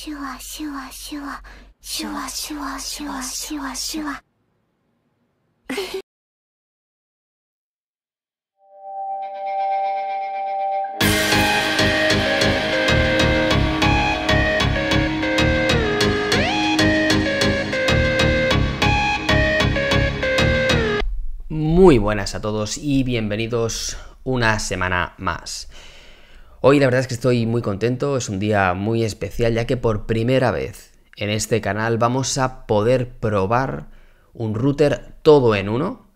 シュワシュワシュワシュワシュワシュワシュワシュワ Muy buenas a todos y bienvenidos una semana más. Hoy la verdad es que estoy muy contento, es un día muy especial ya que por primera vez en este canal vamos a poder probar un router todo en uno.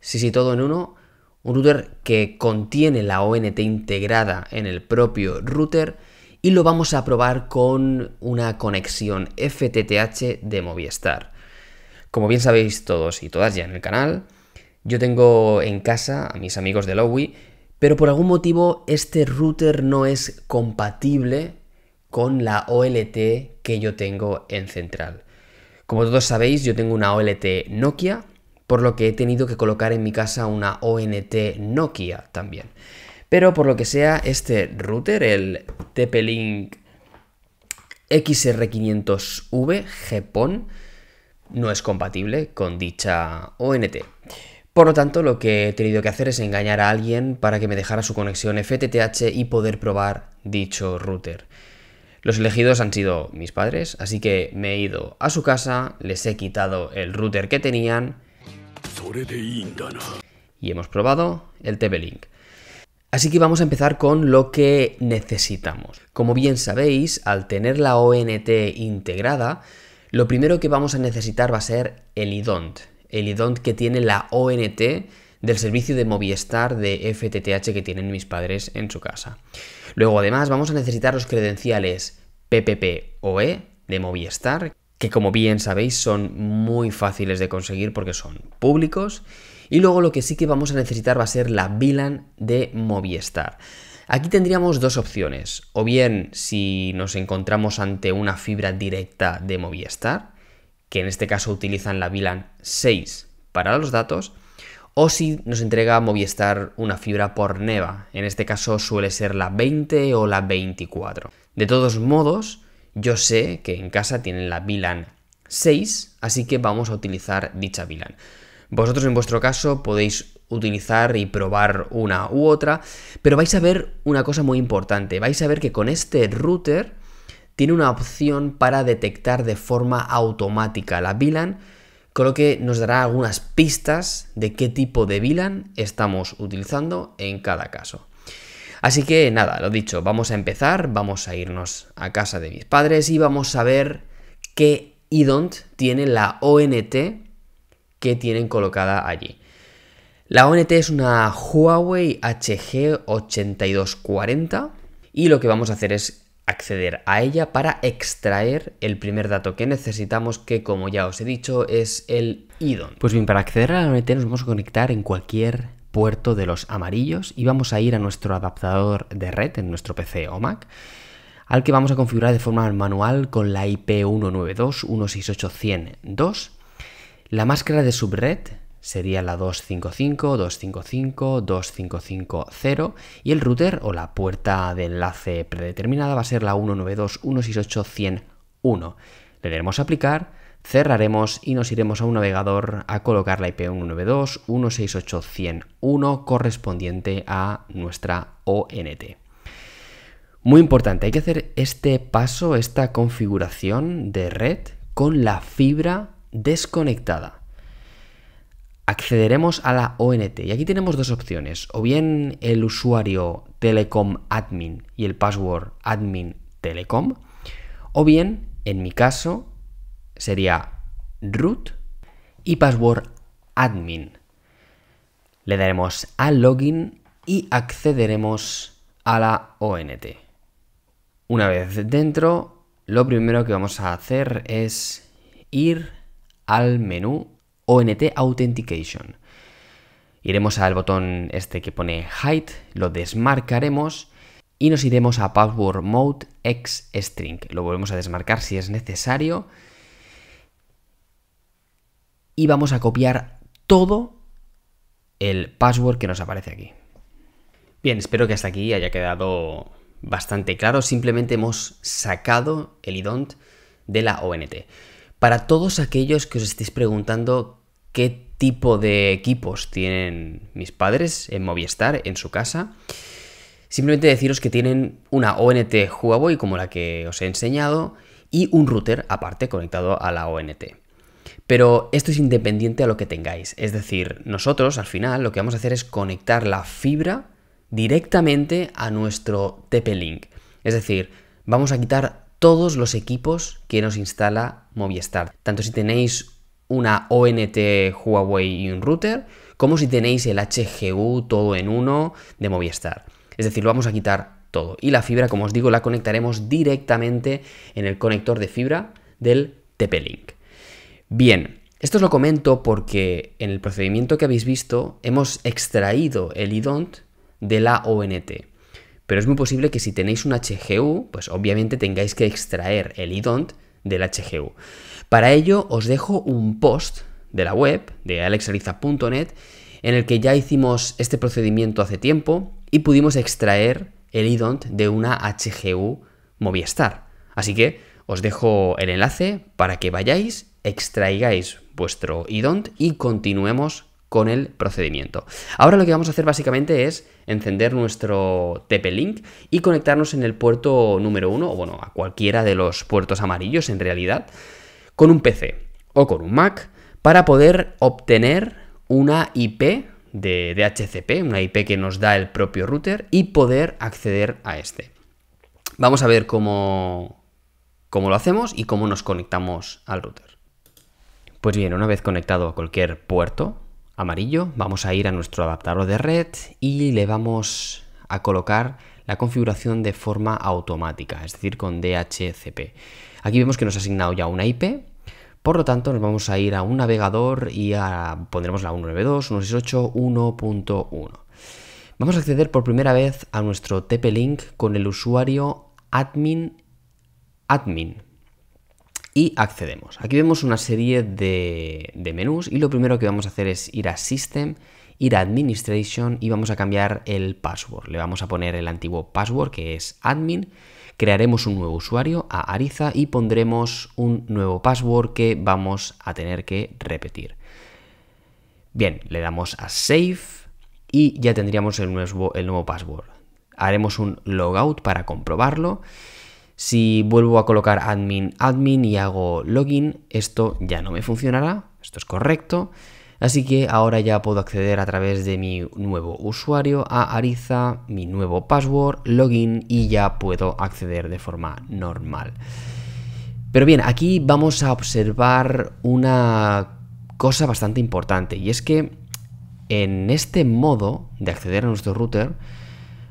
Sí, sí, todo en uno. Un router que contiene la ONT integrada en el propio router y lo vamos a probar con una conexión FTTH de Movistar. Como bien sabéis todos y todas ya en el canal, yo tengo en casa a mis amigos de Lowy, pero por algún motivo este router no es compatible con la OLT que yo tengo en central. Como todos sabéis, yo tengo una OLT Nokia, por lo que he tenido que colocar en mi casa una ONT Nokia también. Pero por lo que sea, este router, el TP-Link XR500V GPON, no es compatible con dicha ONT. Por lo tanto, lo que he tenido que hacer es engañar a alguien para que me dejara su conexión FTTH y poder probar dicho router. Los elegidos han sido mis padres, así que me he ido a su casa, les he quitado el router que tenían y hemos probado el TP-Link. Así que vamos a empezar con lo que necesitamos. Como bien sabéis, al tener la ONT integrada, lo primero que vamos a necesitar va a ser el IDONT, el idont que tiene la ONT del servicio de Movistar de FTTH que tienen mis padres en su casa. Luego, además, vamos a necesitar los credenciales PPPoE de Movistar, que como bien sabéis son muy fáciles de conseguir porque son públicos. Y luego lo que sí que vamos a necesitar va a ser la VLAN de Movistar. Aquí tendríamos dos opciones, o bien si nos encontramos ante una fibra directa de Movistar, que en este caso utilizan la VLAN 6 para los datos, o si nos entrega Movistar una fibra por Neva, en este caso suele ser la 20 o la 24. De todos modos, yo sé que en casa tienen la VLAN 6, así que vamos a utilizar dicha VLAN. Vosotros en vuestro caso podéis utilizar y probar una u otra, pero vais a ver una cosa muy importante, vais a ver que con este router tiene una opción para detectar de forma automática la VLAN. lo que nos dará algunas pistas de qué tipo de VLAN estamos utilizando en cada caso. Así que nada, lo dicho, vamos a empezar, vamos a irnos a casa de mis padres y vamos a ver qué IDONT tiene la ONT que tienen colocada allí. La ONT es una Huawei HG8240 y lo que vamos a hacer es acceder a ella para extraer el primer dato que necesitamos, que como ya os he dicho es el IDON. Pues bien, para acceder a la ONT nos vamos a conectar en cualquier puerto de los amarillos y vamos a ir a nuestro adaptador de red en nuestro PC o Mac al que vamos a configurar de forma manual con la IP 192.168.100.2. La máscara de subred sería la 255, 255, 2550 y el router o la puerta de enlace predeterminada va a ser la 192.168.100.1. Le daremos a aplicar, cerraremos y nos iremos a un navegador a colocar la IP 192.168.100.1 correspondiente a nuestra ONT. Muy importante, hay que hacer este paso, esta configuración de red con la fibra desconectada accederemos a la ONT. Y aquí tenemos dos opciones. O bien el usuario telecom admin y el password admin telecom. O bien, en mi caso, sería root y password admin. Le daremos a login y accederemos a la ONT. Una vez dentro, lo primero que vamos a hacer es ir al menú ONT Authentication. Iremos al botón este que pone height lo desmarcaremos y nos iremos a Password Mode X String. Lo volvemos a desmarcar si es necesario. Y vamos a copiar todo el password que nos aparece aquí. Bien, espero que hasta aquí haya quedado bastante claro. Simplemente hemos sacado el idont de la ONT. Para todos aquellos que os estéis preguntando qué tipo de equipos tienen mis padres en Movistar, en su casa, simplemente deciros que tienen una ONT Huawei como la que os he enseñado y un router aparte conectado a la ONT. Pero esto es independiente a lo que tengáis, es decir, nosotros al final lo que vamos a hacer es conectar la fibra directamente a nuestro TP-Link. Es decir, vamos a quitar todos los equipos que nos instala Movistar. Tanto si tenéis una ONT Huawei y un router, como si tenéis el HGU todo en uno de Movistar. Es decir, lo vamos a quitar todo. Y la fibra, como os digo, la conectaremos directamente en el conector de fibra del TP-Link. Bien, esto os lo comento porque en el procedimiento que habéis visto hemos extraído el IDONT de la ONT. Pero es muy posible que si tenéis un HGU, pues obviamente tengáis que extraer el idont del HGU. Para ello os dejo un post de la web de alexaliza.net en el que ya hicimos este procedimiento hace tiempo y pudimos extraer el idont de una HGU Movistar. Así que os dejo el enlace para que vayáis, extraigáis vuestro idont y continuemos con el procedimiento. Ahora lo que vamos a hacer básicamente es encender nuestro TP-Link y conectarnos en el puerto número 1, o bueno, a cualquiera de los puertos amarillos en realidad, con un PC o con un Mac para poder obtener una IP de DHCP, una IP que nos da el propio router y poder acceder a este. Vamos a ver cómo, cómo lo hacemos y cómo nos conectamos al router. Pues bien, una vez conectado a cualquier puerto, amarillo, vamos a ir a nuestro adaptador de red y le vamos a colocar la configuración de forma automática, es decir, con DHCP. Aquí vemos que nos ha asignado ya una IP, por lo tanto nos vamos a ir a un navegador y pondremos la 192.168.1.1. Vamos a acceder por primera vez a nuestro TP-Link con el usuario admin admin, y accedemos. Aquí vemos una serie de, menús y lo primero que vamos a hacer es ir a System, ir a Administration y vamos a cambiar el password. Le vamos a poner el antiguo password que es admin, crearemos un nuevo usuario a Ariza y pondremos un nuevo password que vamos a tener que repetir. Bien, le damos a Save y ya tendríamos el nuevo, el nuevo password. Haremos un logout para comprobarlo si vuelvo a colocar admin, admin y hago login, esto ya no me funcionará, esto es correcto. Así que ahora ya puedo acceder a través de mi nuevo usuario a Ariza, mi nuevo password, login y ya puedo acceder de forma normal. Pero bien, aquí vamos a observar una cosa bastante importante y es que en este modo de acceder a nuestro router,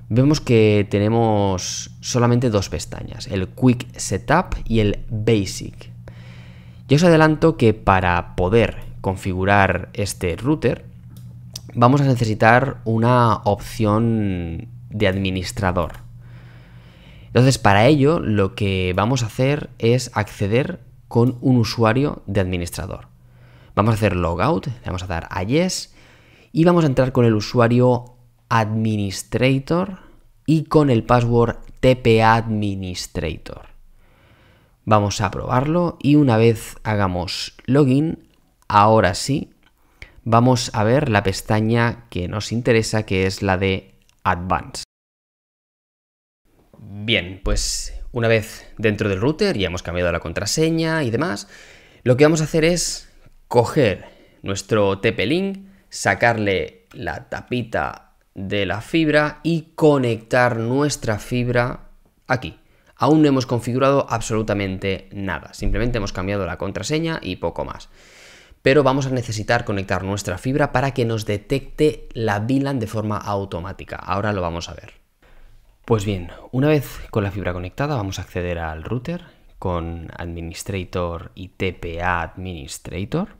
vemos que tenemos solamente dos pestañas, el Quick Setup y el Basic. Ya os adelanto que para poder configurar este router vamos a necesitar una opción de administrador. Entonces para ello lo que vamos a hacer es acceder con un usuario de administrador. Vamos a hacer logout, le vamos a dar a yes y vamos a entrar con el usuario administrator y con el password tpadministrator. Vamos a probarlo y una vez hagamos login, ahora sí, vamos a ver la pestaña que nos interesa, que es la de Advanced. Bien, pues una vez dentro del router, y hemos cambiado la contraseña y demás, lo que vamos a hacer es coger nuestro TP-Link, sacarle la tapita de la fibra y conectar nuestra fibra aquí. Aún no hemos configurado absolutamente nada, simplemente hemos cambiado la contraseña y poco más. Pero vamos a necesitar conectar nuestra fibra para que nos detecte la VLAN de forma automática. Ahora lo vamos a ver. Pues bien, una vez con la fibra conectada vamos a acceder al router con Administrator y TPA Administrator.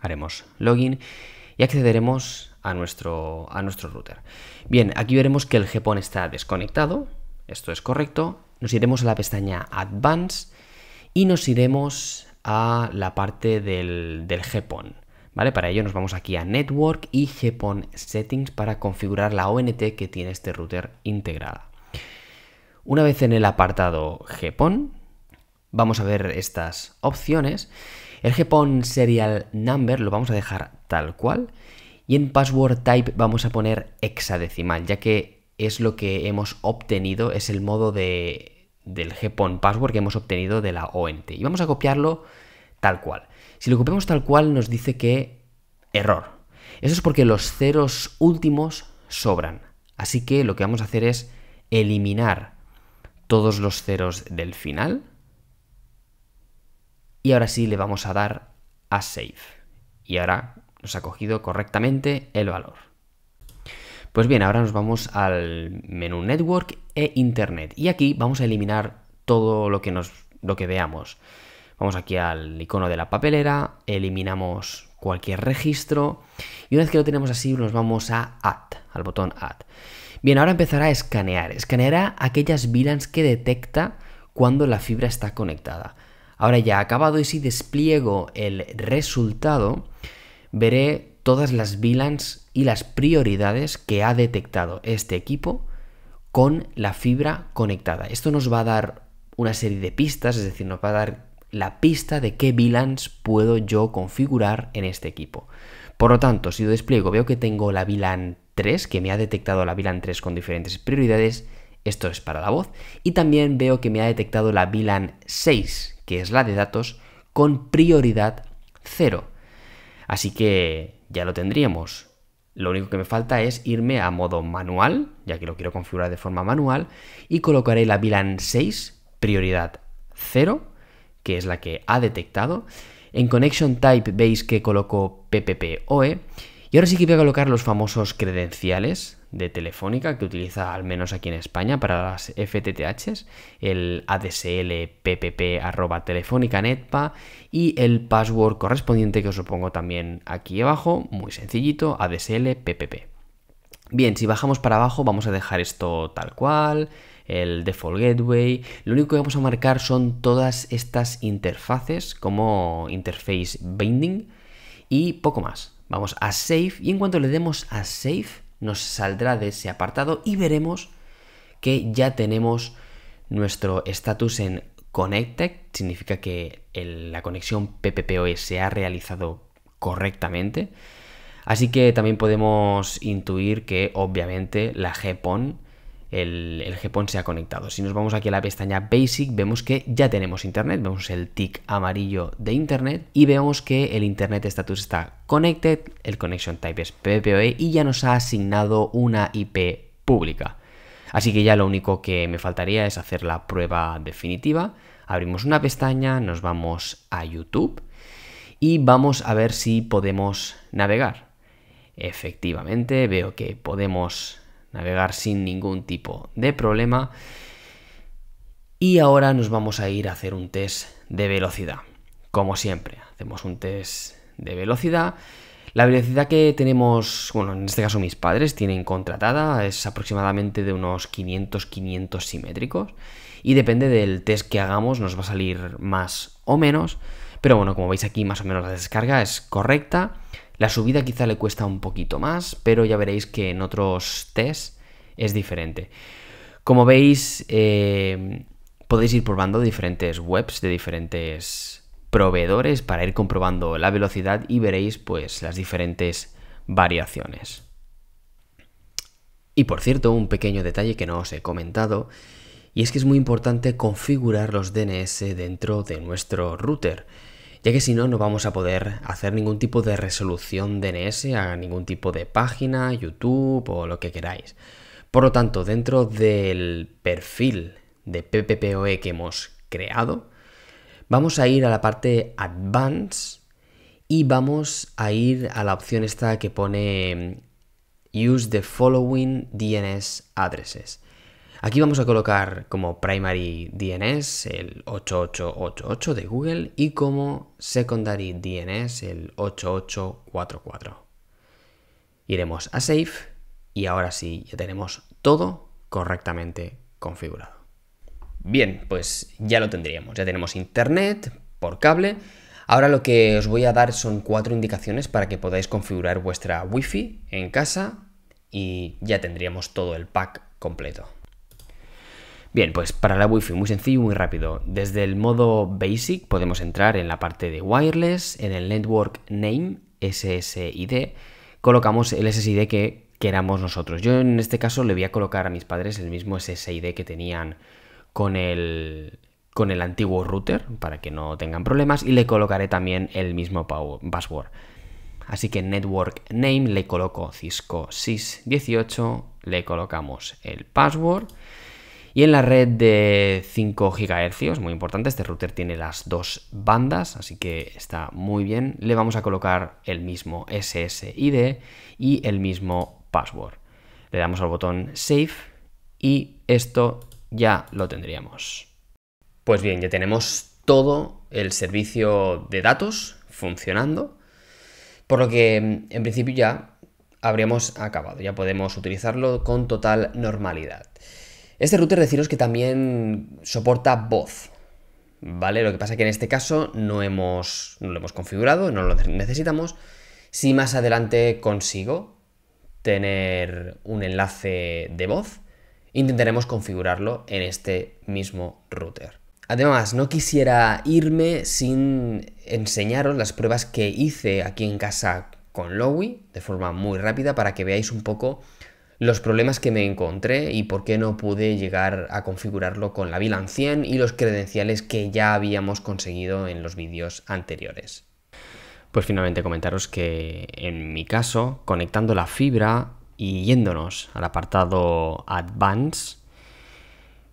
Haremos login y accederemos a nuestro, a nuestro router. Bien, aquí veremos que el GPON está desconectado, esto es correcto, nos iremos a la pestaña Advanced y nos iremos a la parte del, del GPON. ¿Vale? Para ello nos vamos aquí a Network y GPON Settings para configurar la ONT que tiene este router integrada. Una vez en el apartado GPON, vamos a ver estas opciones el GPON serial number lo vamos a dejar tal cual y en password type vamos a poner hexadecimal, ya que es lo que hemos obtenido, es el modo del GPON password que hemos obtenido de la ONT. Y vamos a copiarlo tal cual. Si lo copiamos tal cual nos dice que error. Eso es porque los ceros últimos sobran. Así que lo que vamos a hacer es eliminar todos los ceros del final y ahora sí le vamos a dar a save. Y ahora nos ha cogido correctamente el valor. Pues bien, ahora nos vamos al menú Network e Internet. Y aquí vamos a eliminar todo lo que, lo que veamos. Vamos aquí al icono de la papelera, eliminamos cualquier registro y una vez que lo tenemos así nos vamos a Add, al botón Add. Bien, ahora empezará a escanear. Escaneará aquellas VLANs que detecta cuando la fibra está conectada. Ahora ya acabado y si despliego el resultado, veré todas las VLANs y las prioridades que ha detectado este equipo con la fibra conectada. Esto nos va a dar una serie de pistas, es decir, nos va a dar la pista de qué VLANs puedo yo configurar en este equipo. Por lo tanto, si despliego, veo que tengo la VLAN 3, que me ha detectado la VLAN 3 con diferentes prioridades, esto es para la voz, y también veo que me ha detectado la VLAN 6, que es la de datos, con prioridad cero. Así que ya lo tendríamos. Lo único que me falta es irme a modo manual, ya que lo quiero configurar de forma manual, y colocaré la VLAN 6, prioridad 0, que es la que ha detectado. En Connection Type veis que coloco PPPoE. Y ahora sí que voy a colocar los famosos credenciales, de Telefónica que utiliza al menos aquí en España para las FTTHs, el ADSL ppp arroba telefónica netpa y el password correspondiente que os lo pongo también aquí abajo, muy sencillito, ADSL ppp. Bien, si bajamos para abajo vamos a dejar esto tal cual, el default gateway, lo único que vamos a marcar son todas estas interfaces como interface binding y poco más. Vamos a save y en cuanto le demos a save nos saldrá de ese apartado y veremos que ya tenemos nuestro estatus en Connected, significa que la conexión PPPoE se ha realizado correctamente. Así que también podemos intuir que obviamente la GPON el, el GPON se ha conectado. Si nos vamos aquí a la pestaña Basic, vemos que ya tenemos Internet, vemos el tick amarillo de Internet y vemos que el Internet status está connected, el connection type es PPOE y ya nos ha asignado una IP pública. Así que ya lo único que me faltaría es hacer la prueba definitiva. Abrimos una pestaña, nos vamos a YouTube y vamos a ver si podemos navegar. Efectivamente, veo que podemos navegar sin ningún tipo de problema. Y ahora nos vamos a ir a hacer un test de velocidad. Como siempre, hacemos un test de velocidad. La velocidad que tenemos, bueno, en este caso mis padres tienen contratada es aproximadamente de unos 500-500 simétricos y depende del test que hagamos nos va a salir más o menos, pero bueno, como veis aquí más o menos la descarga es correcta. La subida quizá le cuesta un poquito más, pero ya veréis que en otros test es diferente. Como veis, eh, podéis ir probando diferentes webs de diferentes proveedores para ir comprobando la velocidad y veréis pues las diferentes variaciones. Y por cierto, un pequeño detalle que no os he comentado, y es que es muy importante configurar los DNS dentro de nuestro router ya que si no, no vamos a poder hacer ningún tipo de resolución DNS a ningún tipo de página, YouTube o lo que queráis. Por lo tanto, dentro del perfil de PPPoE que hemos creado, vamos a ir a la parte Advanced y vamos a ir a la opción esta que pone mm, Use the following DNS addresses. Aquí vamos a colocar como primary DNS el 8888 de Google y como secondary DNS el 8844. Iremos a Save y ahora sí ya tenemos todo correctamente configurado. Bien, pues ya lo tendríamos. Ya tenemos internet por cable. Ahora lo que os voy a dar son cuatro indicaciones para que podáis configurar vuestra Wi-Fi en casa y ya tendríamos todo el pack completo. Bien, pues para la Wi-Fi muy sencillo y muy rápido. Desde el modo Basic podemos entrar en la parte de Wireless, en el Network Name, SSID, colocamos el SSID que queramos nosotros. Yo en este caso le voy a colocar a mis padres el mismo SSID que tenían con el, con el antiguo router para que no tengan problemas y le colocaré también el mismo password. Así que en network name le coloco Cisco SIS18, le colocamos el password y en la red de 5 GHz, muy importante, este router tiene las dos bandas, así que está muy bien. Le vamos a colocar el mismo SSID y el mismo password. Le damos al botón Save y esto ya lo tendríamos. Pues bien, ya tenemos todo el servicio de datos funcionando, por lo que en principio ya habríamos acabado, ya podemos utilizarlo con total normalidad. Este router deciros que también soporta voz, ¿vale? Lo que pasa es que en este caso no, hemos, no lo hemos configurado, no lo necesitamos. Si más adelante consigo tener un enlace de voz, intentaremos configurarlo en este mismo router. Además, no quisiera irme sin enseñaros las pruebas que hice aquí en casa con Lowy de forma muy rápida para que veáis un poco los problemas que me encontré y por qué no pude llegar a configurarlo con la VLAN 100 y los credenciales que ya habíamos conseguido en los vídeos anteriores. Pues finalmente comentaros que en mi caso, conectando la fibra y yéndonos al apartado Advanced,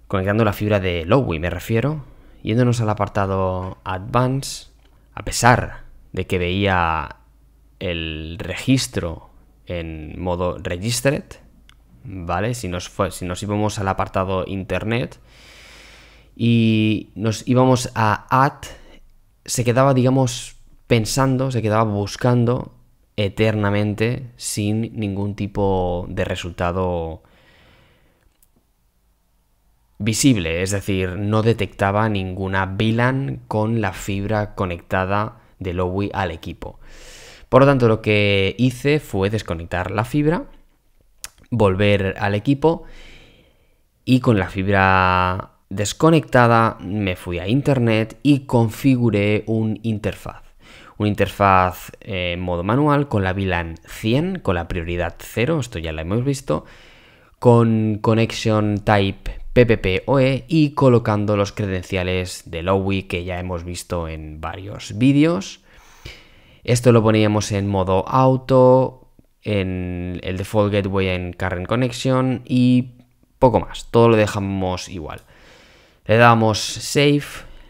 conectando la fibra de Lowy me refiero, yéndonos al apartado Advanced, a pesar de que veía el registro en modo Registered, si nos, íbamos al apartado Internet y nos íbamos a at se quedaba, digamos, pensando, se quedaba buscando eternamente sin ningún tipo de resultado visible, es decir, no detectaba ninguna VLAN con la fibra conectada de Lowy al equipo. Por lo tanto, lo que hice fue desconectar la fibra volver al equipo y con la fibra desconectada me fui a internet y configuré un interfaz. un interfaz en eh, modo manual con la VLAN 100, con la prioridad 0, esto ya la hemos visto, con connection type PPPoE y colocando los credenciales de lowe que ya hemos visto en varios vídeos. Esto lo poníamos en modo auto, en el default gateway en current connection y poco más, todo lo dejamos igual. Le damos save,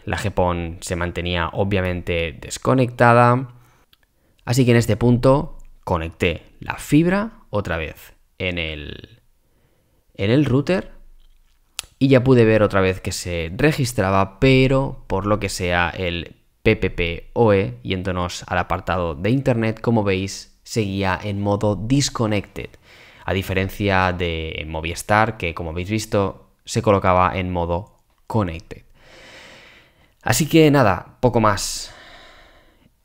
la GPON se mantenía obviamente desconectada, así que en este punto conecté la fibra otra vez en el, en el router y ya pude ver otra vez que se registraba, pero por lo que sea el PPPoE, yéndonos al apartado de internet, como veis, seguía en modo disconnected, a diferencia de Movistar, que como habéis visto, se colocaba en modo connected. Así que nada, poco más.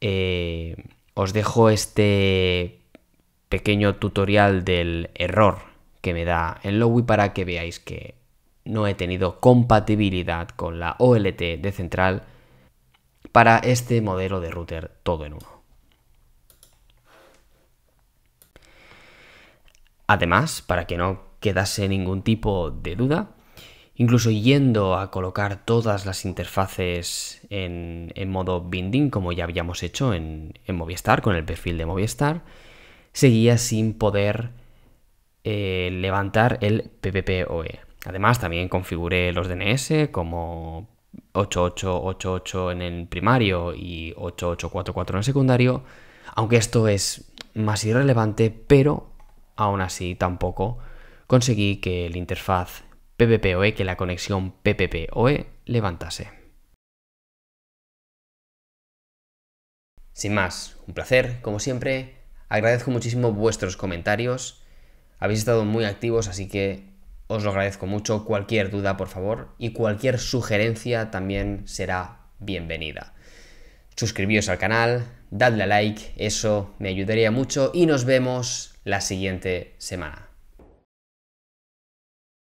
Eh, os dejo este pequeño tutorial del error que me da en Lowy para que veáis que no he tenido compatibilidad con la OLT de central para este modelo de router todo en uno. Además, para que no quedase ningún tipo de duda, incluso yendo a colocar todas las interfaces en, modo binding, como ya habíamos hecho en, Movistar, con el perfil de Movistar, seguía sin poder eh, levantar el PPPoE. Además, también configuré los DNS como 8888 en el primario y 8844 en el secundario, aunque esto es más irrelevante, pero Aún así, tampoco conseguí que la interfaz PPPoE, que la conexión PPPoE levantase. Sin más, un placer, como siempre. Agradezco muchísimo vuestros comentarios. Habéis estado muy activos, así que os lo agradezco mucho. Cualquier duda, por favor, y cualquier sugerencia también será bienvenida. Suscribíos al canal, dadle a like, eso me ayudaría mucho y nos vemos la siguiente semana.